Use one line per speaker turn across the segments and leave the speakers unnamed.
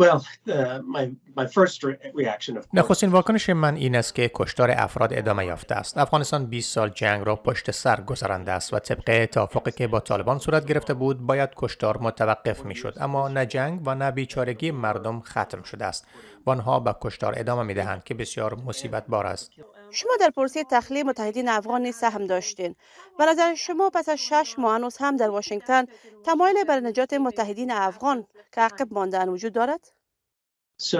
Uh, نخستین واکنش من این است که کشتار افراد ادامه یافته است. افغانستان 20 سال جنگ را پشت سر گذرانده است و طبق توافقی که با طالبان صورت گرفته بود باید کشتار متوقف می شد. اما نه جنگ و نه بیچارگی مردم ختم شده است. و آنها به کشتار ادامه می دهند که بسیار مصیبت بار است.
شما در پرسی تخلیه متحدین افغان سهم داشتین و نظر شما پس از شش ماه هنوز هم در واشنگتن تمایل بر نجات متحدین افغان که عقب ماندن وجود دارد؟ uh,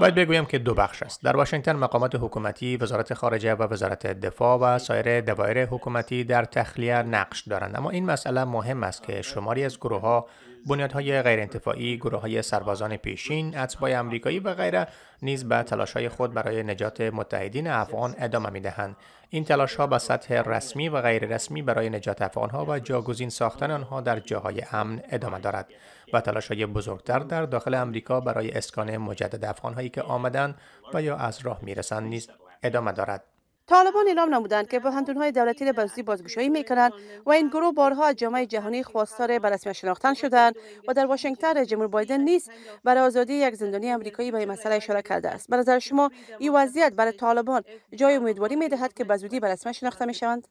باید بگویم که دو بخش است. در واشنگتن مقامات حکومتی، وزارت خارجه و وزارت دفاع و سایر دوایر حکومتی در تخلیه نقش دارند. اما این مسئله مهم است که شماری از گروه ها بنیادهای غیرانتفاعی گروه های سربازان پیشین اطبای آمریکایی و غیره نیز به تلاش های خود برای نجات متحدین افغان ادامه میدهند. این تلاش ها به سطح رسمی و غیر رسمی برای نجات افغان ها و جاگزین ساختن آنها در جاهای امن ادامه دارد و تلاش های بزرگتر در داخل آمریکا برای اسکان مجدد افغان هایی که آمدن و یا از راه می رسند نیز ادامه دارد
طالبان اعلام نمودند که هندونهای دولتی را به زودی بازگشایی میکنند و این گروه بارها از جامعه جهانی خواستار به رسمی شناختن شدند و در واشنگتن جمهور بایدن نیست برای آزادی یک زندانی آمریکایی به این مسئله اشاره کرده است به نظر شما این وضعیت برای طالبان جای امیدواری میدهد که به زودی به رسمی شناخته میشوند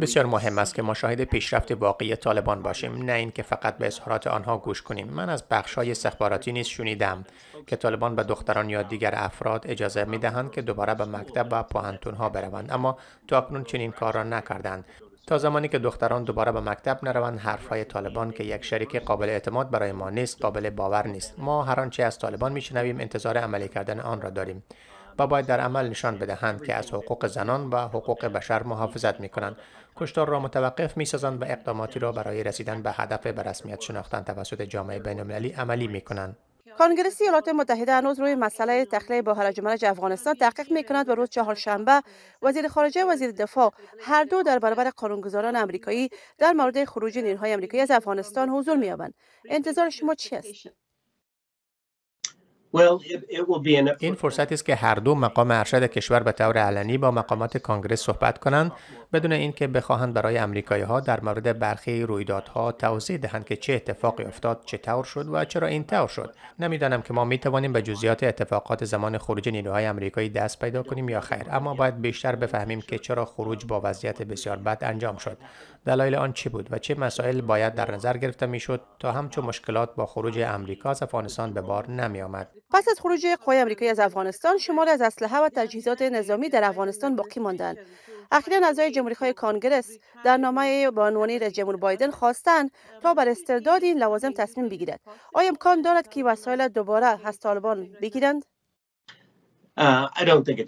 بسیار مهم است که ما شاهد پیشرفت واقعی طالبان باشیم نه اینکه فقط به اظهارات آنها گوش کنیم من از بخش های استخباراتی نیز شنیدم که طالبان به دختران یا دیگر افراد اجازه می دهند که دوباره به مکتب و پاهنتون ها بروند اما تا اکنون چنین کار را نکردند تا زمانی که دختران دوباره به مکتب نروند حرفهای طالبان که یک شریک قابل اعتماد برای ما نیست قابل باور نیست ما هر آنچه از طالبان میشنویم انتظار عملی کردن آن را داریم و باید در عمل نشان بدهند که از حقوق زنان و حقوق بشر محافظت می کنند کشتار را متوقف می سازند و اقداماتی را برای رسیدن به هدف به رسمیت شناختن توسط جامعه بین المللی عملی می کنند
کانگرس ایالات متحده هنوز روی مسئله تخلیه با حلج افغانستان تحقیق می کند و روز چهارشنبه وزیر خارجه و وزیر دفاع هر دو در برابر قانونگذاران آمریکایی در مورد خروج نیروهای آمریکایی از افغانستان حضور می انتظار شما چی است
این فرصتی است که هر دو مقام ارشد کشور به طور علنی با مقامات کانگرس صحبت کنند بدون اینکه بخواهند برای امریکایی ها در مورد برخی رویدادها توضیح دهند که چه اتفاقی افتاد طور شد و چرا این طور شد نمیدانم که ما می توانیم به جزئیات اتفاقات زمان خروج نیروهای امریکایی دست پیدا کنیم یا خیر اما باید بیشتر بفهمیم که چرا خروج با وضعیت بسیار بد انجام شد دلایل آن چی بود و چه مسائل باید در نظر گرفته میشد تا همچون مشکلات با خروج امریکا از افغانستان به بار نمی
پس از خروج قوای امریکایی از افغانستان شمار از اسلحه و تجهیزات نظامی در افغانستان باقی ماندند اخیرا اعضای جمهوری کانگرس در نامه به عنوان رئیس جمهور بایدن خواستند تا بر استرداد این لوازم تصمیم بگیرد آیا امکان دارد که وسایل دوباره از طالبان بگیرند
uh,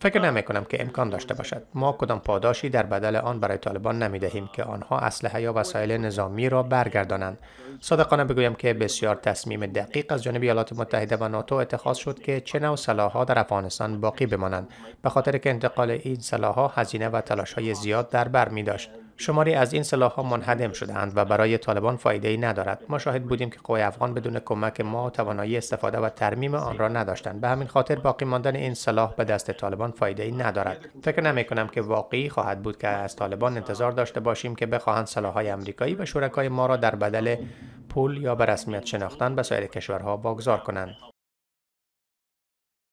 فکر نمی کنم که امکان داشته باشد. ما کدام پاداشی در بدل آن برای طالبان نمی دهیم که آنها اسلحه یا وسایل نظامی را برگردانند. صادقانه بگویم که بسیار تصمیم دقیق از جانب ایالات متحده و ناتو اتخاذ شد که چه نوع ها در افغانستان باقی بمانند به خاطر که انتقال این ها هزینه و های زیاد در بر می داشت. شماری از این ها منهدم شدهاند و برای طالبان فایده ای ندارد ما شاهد بودیم که قوای افغان بدون کمک ما توانایی استفاده و ترمیم آن را نداشتند به همین خاطر باقی ماندن این سلاح به دست طالبان فایده ای ندارد فکر نمی کنم که واقعی خواهد بود که از طالبان انتظار داشته باشیم که بخواهند های آمریکایی و شرکای ما را در بدل پول یا به رسمیت شناختن به سایر کشورها باگذار کنند